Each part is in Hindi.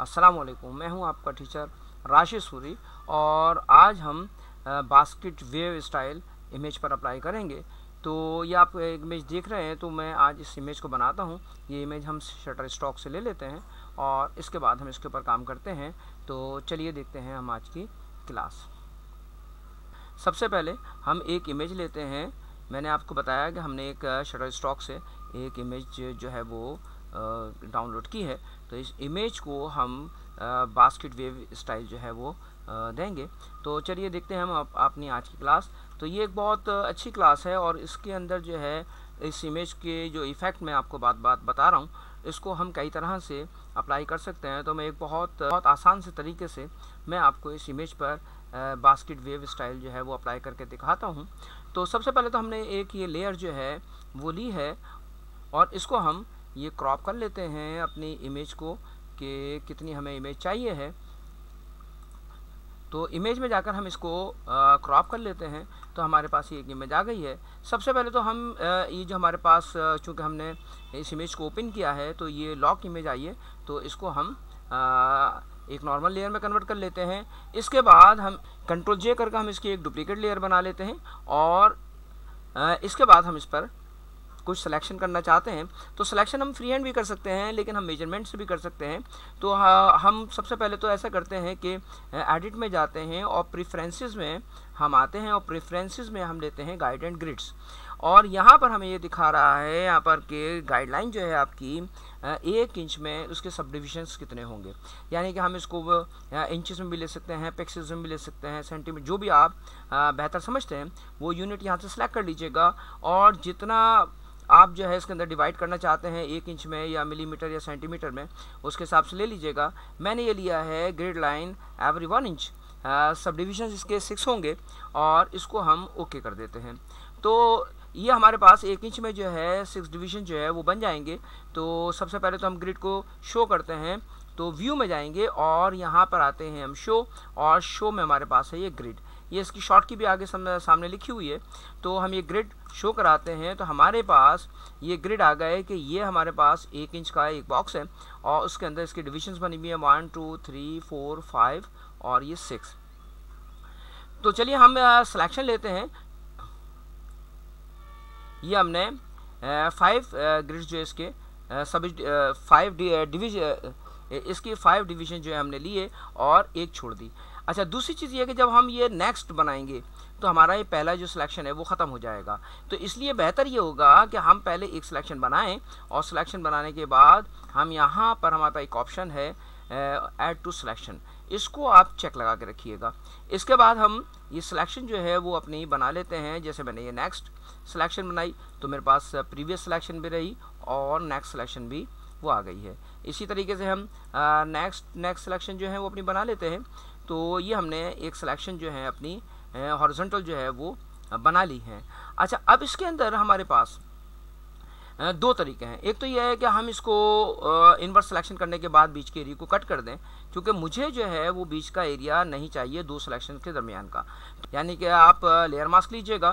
असलकुम मैं हूं आपका टीचर राशि सूरी और आज हम बास्केट वेव स्टाइल इमेज पर अप्लाई करेंगे तो ये आप इमेज देख रहे हैं तो मैं आज इस इमेज को बनाता हूं ये इमेज हम शटर स्टॉक से ले लेते हैं और इसके बाद हम इसके ऊपर काम करते हैं तो चलिए देखते हैं हम आज की क्लास सबसे पहले हम एक इमेज लेते हैं मैंने आपको बताया कि हमने एक शटर स्टॉक से एक इमेज जो है वो डाउनलोड की है तो इस इमेज को हम बास्केट वेव स्टाइल जो है वो देंगे तो चलिए देखते हैं हम आप, अपनी आज की क्लास तो ये एक बहुत अच्छी क्लास है और इसके अंदर जो है इस इमेज के जो इफ़ेक्ट मैं आपको बात बात बता रहा हूँ इसको हम कई तरह से अप्लाई कर सकते हैं तो मैं एक बहुत बहुत आसान से तरीके से मैं आपको इस इमेज पर बास्केट वेव स्टाइल जो है वो अप्लाई करके दिखाता हूँ तो सबसे पहले तो हमने एक ये लेयर जो है वो ली है और इसको हम ये क्रॉप कर लेते हैं अपनी इमेज को कि कितनी हमें इमेज चाहिए है तो इमेज में जाकर हम इसको क्रॉप कर लेते हैं तो हमारे पास ये एक इमेज आ गई है सबसे पहले तो हम ये जो हमारे पास चूँकि हमने इस इमेज को ओपन किया है तो ये लॉक इमेज आई है तो इसको हम आ, एक नॉर्मल लेयर में कन्वर्ट कर लेते हैं इसके बाद हम कंट्रोल जे करके हम इसकी एक डुप्लीकेट लेयर बना लेते हैं और इसके बाद हम इस पर कुछ सिलेक्शन करना चाहते हैं तो सिलेक्शन हम फ्री हैंड भी कर सकते हैं लेकिन हम मेजरमेंट्स भी कर सकते हैं तो हम सबसे पहले तो ऐसा करते हैं कि एडिट में जाते हैं और प्रेफरेंसेस में हम आते हैं और प्रेफरेंसेस में हम लेते हैं गाइड एंड ग्रिड्स और यहाँ पर हमें ये दिखा रहा है यहाँ पर कि गाइडलाइन जो है आपकी एक इंच में उसके सब डिविजन्स कितने होंगे यानी कि हम इसको इंचज में भी ले सकते हैं पिक्सेस में भी ले सकते हैं सेंटीमीटर जो भी आप बेहतर समझते हैं वो यूनिट यहाँ से सेलेक्ट कर लीजिएगा और जितना आप जो है इसके अंदर डिवाइड करना चाहते हैं एक इंच में या मिलीमीटर या सेंटीमीटर में उसके हिसाब से ले लीजिएगा मैंने ये लिया है grid line every one inch subdivision इसके सिक्स होंगे और इसको हम ओके कर देते हैं तो ये हमारे पास एक इंच में जो है सिक्स डिवीजन जो है वो बन जाएंगे तो सबसे पहले तो हम ग्रिड को शो करते हैं तो व्यू में जाएंगे और यहाँ पर आते हैं हम शो और शो में हमारे पास है ये ग्रिड ये इसकी शॉर्ट की भी आगे सामने लिखी हुई है तो हम ये ग्रिड शो कराते हैं तो हमारे पास ये ग्रिड आ गया है कि ये हमारे पास एक इंच का एक बॉक्स है और उसके अंदर इसकी डिविजन्स बनी हुई है one two three four five और ये सिक्स तो चलिए हम सिलेक्शन लेते हैं ये हमने फाइव ग्रिड जो है इसके सब फाइव डिविजन इसकी फाइव डिवीजन जो है हमने लिए और एक छोड़ दी अच्छा दूसरी चीज़ ये है कि जब हम ये नेक्स्ट बनाएंगे तो हमारा ये पहला जो सिलेक्शन है वो ख़त्म हो जाएगा तो इसलिए बेहतर ये होगा कि हम पहले एक सिलेक्शन बनाएं और सिलेक्शन बनाने के बाद हम यहाँ पर हमारे पास एक ऑप्शन है ऐड टू सिलेक्शन इसको आप चेक लगा के रखिएगा इसके बाद हम ये सिलेक्शन जो है वो अपनी बना लेते हैं जैसे मैंने ये नेक्स्ट सिलेक्शन बनाई तो मेरे पास प्रीवियस सिलेक्शन भी रही और नेक्स्ट सिलेक्शन भी वो आ गई है इसी तरीके से हम नेक्स्ट नेक्स्ट सिलेक्शन जो है वो अपनी बना लेते हैं तो ये हमने एक सिलेक्शन जो है अपनी हॉरिजेंटल जो है वो बना ली है अच्छा अब इसके अंदर हमारे पास दो तरीके हैं एक तो यह है कि हम इसको इनवर्स सिलेक्शन करने के बाद बीच के एरिया को कट कर दें क्योंकि मुझे जो है वो बीच का एरिया नहीं चाहिए दो सिलेक्शन के दरमियान का यानी कि आप लेयर मास्क लीजिएगा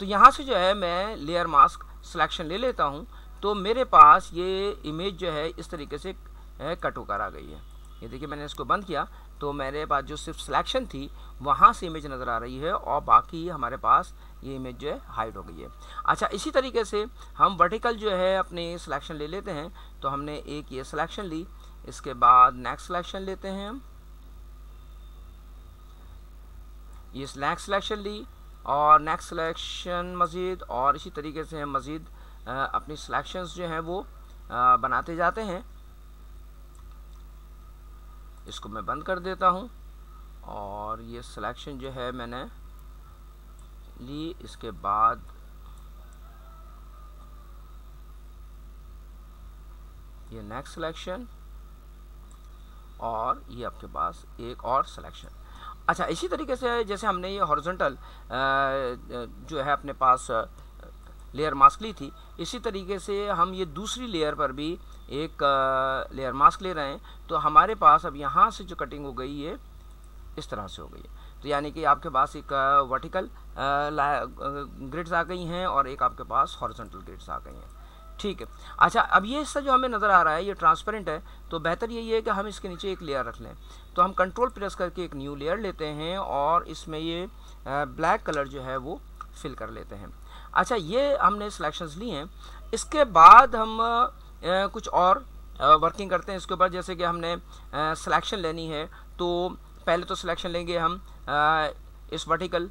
तो यहाँ से जो है मैं लेयर मास्क सिलेक्शन ले लेता हूँ तो मेरे पास ये इमेज जो है इस तरीके से कट होकर आ गई है ये देखिए मैंने इसको बंद किया तो मेरे पास जो सिर्फ सिलेक्शन थी वहाँ से इमेज नज़र आ रही है और बाकी हमारे पास ये इमेज जो है हाइड हो गई है अच्छा इसी तरीके से हम वर्टिकल जो है अपने सिलेक्शन ले लेते हैं तो हमने एक ये सिलेक्शन ली इसके बाद नेक्स्ट सिलेक्शन लेते हैं हम ये नेक्स्ट सिलेक्शन ली और नेक्स्ट सिलेक्शन मज़ीद और इसी तरीके से हम मज़ीद अपनी सिलेक्शंस जो हैं वो आ, बनाते जाते हैं इसको मैं बंद कर देता हूँ और ये सिलेक्शन जो है मैंने ली इसके बाद ये नेक्स्ट सिलेक्शन और ये आपके पास एक और सिलेक्शन अच्छा इसी तरीके से जैसे हमने ये हॉरिजॉन्टल जो है अपने पास लेयर मास्क ली थी इसी तरीके से हम ये दूसरी लेयर पर भी एक लेयर मास्क ले रहे हैं तो हमारे पास अब यहाँ से जो कटिंग हो गई है इस तरह से हो गई है तो यानी कि आपके पास एक वर्टिकल ग्रिड्स आ गई हैं और एक आपके पास हॉरिजॉन्टल ग्रिड्स आ गई हैं ठीक है अच्छा अब ये हिस्सा जो हमें नज़र आ रहा है ये ट्रांसपेरेंट है तो बेहतर यही है कि हम इसके नीचे एक लेयर रख लें तो हम कंट्रोल प्रेस करके एक न्यू लेयर लेते हैं और इसमें ये ब्लैक कलर जो है वो फिल कर लेते हैं अच्छा ये हमने सिलेक्शंस ली हैं इसके बाद हम कुछ और वर्किंग करते हैं इसके ऊपर जैसे कि हमने सिलेक्शन लेनी है तो पहले तो सिलेक्शन लेंगे हम इस वर्टिकल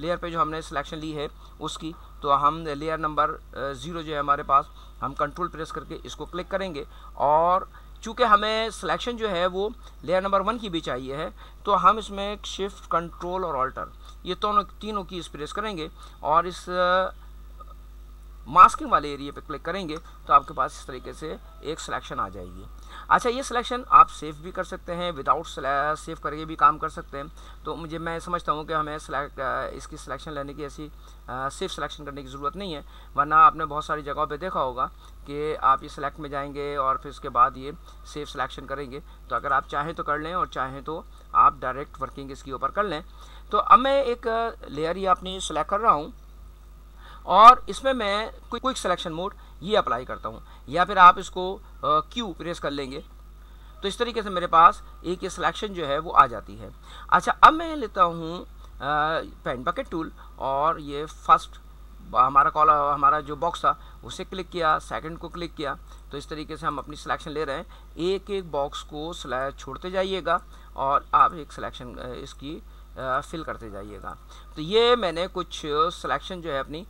लेयर पे जो हमने सिलेक्शन ली है उसकी तो हम लेयर नंबर ज़ीरो जो है हमारे पास हम कंट्रोल प्रेस करके इसको क्लिक करेंगे और चूँकि हमें सिलेक्शन जो है वो लेयर नंबर वन की भी चाहिए है तो हम इसमें शिफ्ट कंट्रोल और ऑल्टर ये दोनों तीनों की इस प्रेस करेंगे और इस मास्किंग वाले एरिया पे क्लिक करेंगे तो आपके पास इस तरीके से एक सिलेक्शन आ जाएगी अच्छा ये सिलेक्शन आप सेव भी कर सकते हैं विदाउट सेव करके भी काम कर सकते हैं तो मुझे मैं समझता हूँ कि हमें इसकी सिलेक्शन लेने की ऐसी सेफ़ सिलेक्शन करने की ज़रूरत नहीं है वरना आपने बहुत सारी जगहों पर देखा होगा कि आप ये सिलेक्ट में जाएंगे और फिर उसके बाद ये सेफ़ सिलेक्शन करेंगे तो अगर आप चाहें तो कर लें और चाहें तो आप डायरेक्ट वर्किंग इसके ऊपर कर लें तो अब मैं एक लेयर ही अपनी सिलेक्ट कर रहा हूँ और इसमें मैं क्विक सिलेक्शन मोड ये अप्लाई करता हूँ या फिर आप इसको क्यू प्रेस कर लेंगे तो इस तरीके से मेरे पास एक ये सिलेक्शन जो है वो आ जाती है अच्छा अब मैं लेता हूँ पेन बकेट टूल और ये फर्स्ट हमारा कॉल हमारा जो बॉक्स था उसे क्लिक किया सेकंड को क्लिक किया तो इस तरीके से हम अपनी सिलेक्शन ले रहे हैं एक एक बॉक्स को छोड़ते जाइएगा और आप एक सिलेक्शन इसकी फिल करते जाइएगा तो ये मैंने कुछ सिलेक्शन जो है अपनी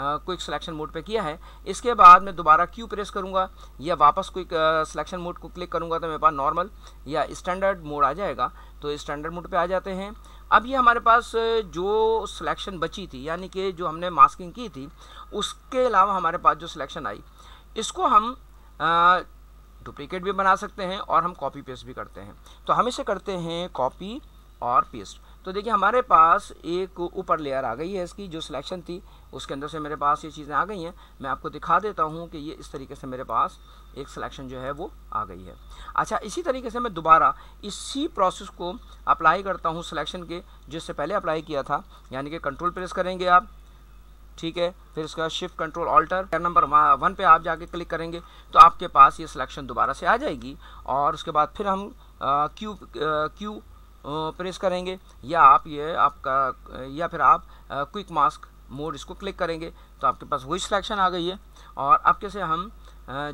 क्विक सिलेक्शन मोड पे किया है इसके बाद मैं दोबारा क्यू प्रेस करूँगा या वापस क्विक सिलेक्शन मोड को क्लिक करूँगा तो मेरे पास नॉर्मल या स्टैंडर्ड मोड आ जाएगा तो स्टैंडर्ड मोड पे आ जाते हैं अब ये हमारे पास जो सिलेक्शन बची थी यानी कि जो हमने मास्किंग की थी उसके अलावा हमारे पास जो सिलेक्शन आई इसको हम डुप्लिकेट भी बना सकते हैं और हम कॉपी पेस्ट भी करते हैं तो हम इसे करते हैं कॉपी और पेस्ट तो देखिए हमारे पास एक ऊपर लेयर आ गई है इसकी जो सिलेक्शन थी उसके अंदर से मेरे पास ये चीज़ें आ गई हैं मैं आपको दिखा देता हूँ कि ये इस तरीके से मेरे पास एक सिलेक्शन जो है वो आ गई है अच्छा इसी तरीके से मैं दोबारा इसी प्रोसेस को अप्लाई करता हूँ सिलेक्शन के जिससे पहले अप्लाई किया था यानी कि कंट्रोल प्रेस करेंगे आप ठीक है फिर इसका shift control alter number one पे आप जाके क्लिक करेंगे तो आपके पास ये सिलेक्शन दोबारा से आ जाएगी और उसके बाद फिर हम क्यू क्यू प्रेस करेंगे या आप ये आपका या फिर आप क्विक मास्क मोड इसको क्लिक करेंगे तो आपके पास वही सिलेक्शन आ गई है और अब कैसे हम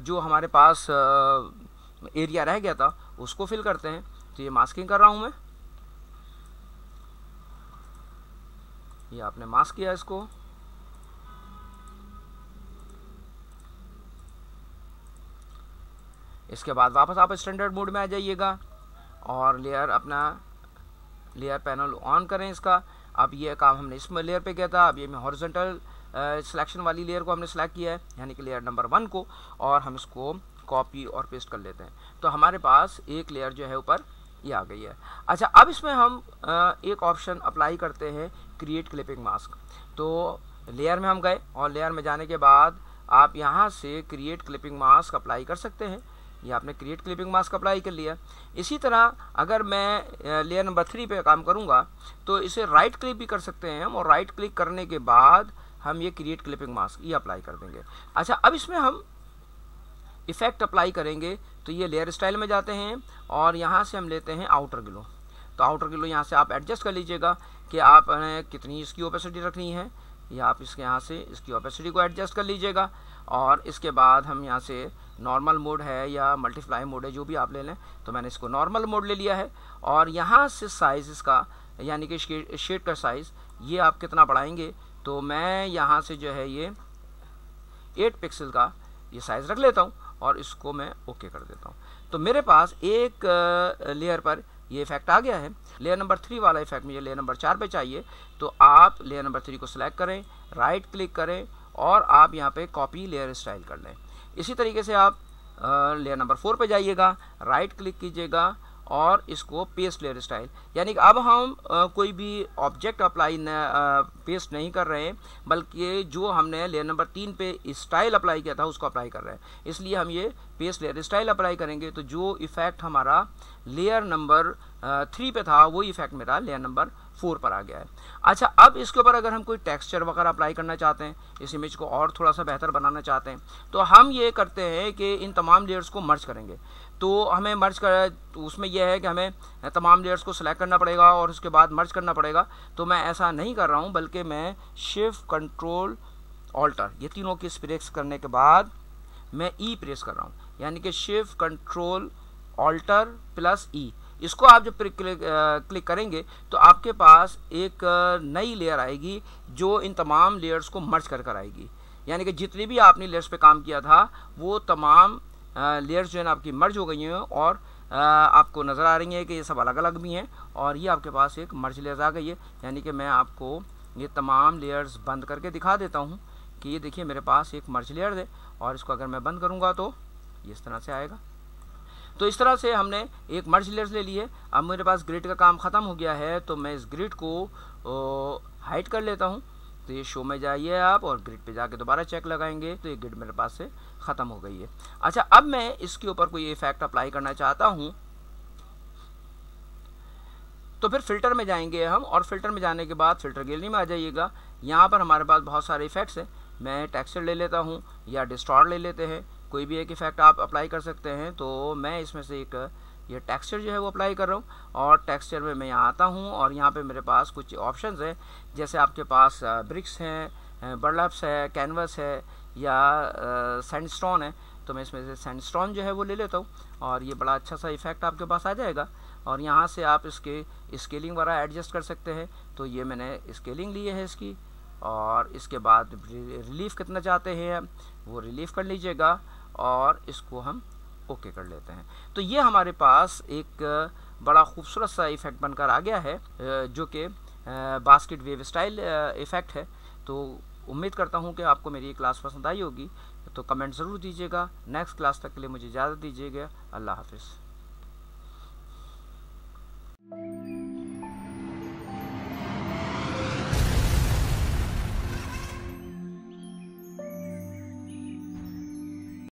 जो हमारे पास एरिया रह गया था उसको फिल करते हैं तो ये मास्किंग कर रहा हूँ मैं ये आपने मास्क किया इसको इसके बाद वापस आप स्टैंडर्ड मोड में आ जाइएगा और लेयर अपना लेयर पैनल ऑन करें इसका अब ये काम हमने इस लेयर पे किया था अब ये हॉरिजेंटल हॉर्जेंटल सिलेक्शन वाली लेयर को हमने सेलेक्ट किया है यानी कि लेयर नंबर वन को और हम इसको कॉपी और पेस्ट कर लेते हैं तो हमारे पास एक लेयर जो है ऊपर ये आ गई है अच्छा अब इसमें हम आ, एक ऑप्शन अप्लाई करते हैं क्रिएट क्लिपिंग मास्क तो लेयर में हम गए और लेयर में जाने के बाद आप यहाँ से क्रिएट क्लिपिंग मास्क अप्लाई कर सकते हैं ये आपने क्रिएट क्लिपिंग मास्क अप्लाई कर लिया इसी तरह अगर मैं लेयर नंबर थ्री पे काम करूँगा तो इसे राइट क्लिक भी कर सकते हैं हम और राइट क्लिक करने के बाद हम ये क्रिएट क्लिपिंग मास्क ये अप्लाई कर देंगे अच्छा अब इसमें हम इफेक्ट अप्लाई करेंगे तो ये लेयर स्टाइल में जाते हैं और यहाँ से हम लेते हैं आउटर ग्लो तो आउटर ग्लो यहाँ से आप एडजस्ट कर लीजिएगा कि आप कितनी इसकी ओपेसिटी रखनी है या आप इसके यहाँ से इसकी ओपेसिटी को एडजस्ट कर लीजिएगा और इसके बाद हम यहाँ से नॉर्मल मोड है या मल्टीप्लाई मोड है जो भी आप ले लें तो मैंने इसको नॉर्मल मोड ले लिया है और यहाँ से साइज़ इसका यानी कि शेड का साइज़ ये आप कितना बढ़ाएंगे तो मैं यहाँ से जो है ये एट पिक्सल का ये साइज़ रख लेता हूँ और इसको मैं ओके कर देता हूँ तो मेरे पास एक लेयर पर ये इफेक्ट आ गया है लेयर नंबर थ्री वाला इफेक्ट मुझे लेयर नंबर चार पे चाहिए तो आप लेयर नंबर थ्री को सिलेक्ट करें राइट क्लिक करें और आप यहाँ पे कॉपी लेयर स्टाइल कर लें इसी तरीके से आप लेयर नंबर फोर पे जाइएगा राइट क्लिक कीजिएगा और इसको पेस्ट लेयर स्टाइल यानी कि अब हम कोई भी ऑब्जेक्ट अप्लाई न, पेस्ट नहीं कर रहे हैं बल्कि जो हमने लेयर नंबर तीन पे स्टाइल अप्लाई किया था उसको अप्लाई कर रहे हैं इसलिए हम ये पेस्ट लेयर स्टाइल अप्लाई करेंगे तो जो इफ़ेक्ट हमारा लेयर नंबर थ्री पे था वो इफ़ेक्ट मेरा लेयर नंबर फोर पर आ गया है अच्छा अब इसके ऊपर अगर हम कोई टेक्सचर वगैरह अप्लाई करना चाहते हैं इस इमेज को और थोड़ा सा बेहतर बनाना चाहते हैं तो हम ये करते हैं कि इन तमाम लेयर्स को मर्ज करेंगे तो हमें मर्ज कर तो उसमें यह है कि हमें तमाम लेयर्स को सिलेक्ट करना पड़ेगा और उसके बाद मर्ज करना पड़ेगा तो मैं ऐसा नहीं कर रहा हूँ बल्कि मैं शिफ्ट कंट्रोल ऑल्टर ये तीनों की प्रेस करने के बाद मैं ई e प्रेस कर रहा हूँ यानी कि shift control alter plus E इसको आप जब क्लिक क्लिक करेंगे तो आपके पास एक नई लेयर आएगी जो इन तमाम लेयर्स को मर्ज कर कर आएगी यानी कि जितनी भी आपने लेयर्स पे काम किया था वो तमाम लेयर्स जो है ना आपकी मर्ज हो गई हैं और आपको नज़र आ रही है कि ये सब अलग अलग भी हैं और ये आपके पास एक मर्ज लेयर्स आ गई है यानी कि मैं आपको ये तमाम लेयर्स बंद करके दिखा देता हूँ कि ये देखिए मेरे पास एक मर्ज लेयर है और इसको अगर मैं बंद करूँगा तो इस तरह से आएगा तो इस तरह से हमने एक मर्ज लेयर्स ले ली है अब मेरे पास ग्रिड का काम ख़त्म हो गया है तो मैं इस ग्रिड को हाइट कर लेता हूँ तो ये शो में जाइए आप और ग्रिड पे जाके दोबारा चेक लगाएंगे तो ये ग्रिड मेरे पास से ख़त्म हो गई है अच्छा अब मैं इसके ऊपर कोई इफेक्ट अप्लाई करना चाहता हूँ तो फिर फिल्टर में जाएंगे हम और फिल्टर में जाने के बाद फिल्टर गैलरी में आ जाइएगा यहाँ पर हमारे पास बहुत सारे इफेक्ट्स हैं मैं टेक्सचर ले लेता हूँ या डिस्टॉर ले लेते हैं कोई भी एक इफेक्ट आप अप्लाई कर सकते हैं तो मैं इसमें से एक ये टेक्सचर जो है वो अप्लाई कर रहा हूँ और टेक्सचर में मैं यहाँ आता हूँ और यहाँ पे मेरे पास कुछ ऑप्शंस हैं जैसे आपके पास ब्रिक्स हैं बर्लप्स है कैनवस है या सैंडस्टोन है तो मैं इसमें से सैंडस्टोन जो है वो ले लेता हूँ और ये बड़ा अच्छा सा इफेक्ट आपके पास आ जाएगा और यहाँ से आप इसके स्केलिंग वगैरह एडजस्ट कर सकते हैं तो ये मैंने स्केलिंग ली है इसकी और इसके बाद रिलीफ कितना चाहते हैं वो रिलीफ कर लीजिएगा और इसको हम ओके कर लेते हैं तो ये हमारे पास एक बड़ा खूबसूरत सा इफ़ेक्ट बनकर आ गया है जो कि बास्केट वेव स्टाइल इफ़ेक्ट है तो उम्मीद करता हूँ कि आपको मेरी ये क्लास पसंद आई होगी तो कमेंट ज़रूर दीजिएगा नेक्स्ट क्लास तक के लिए मुझे इजाज़त दीजिएगा अल्लाह हाफिज़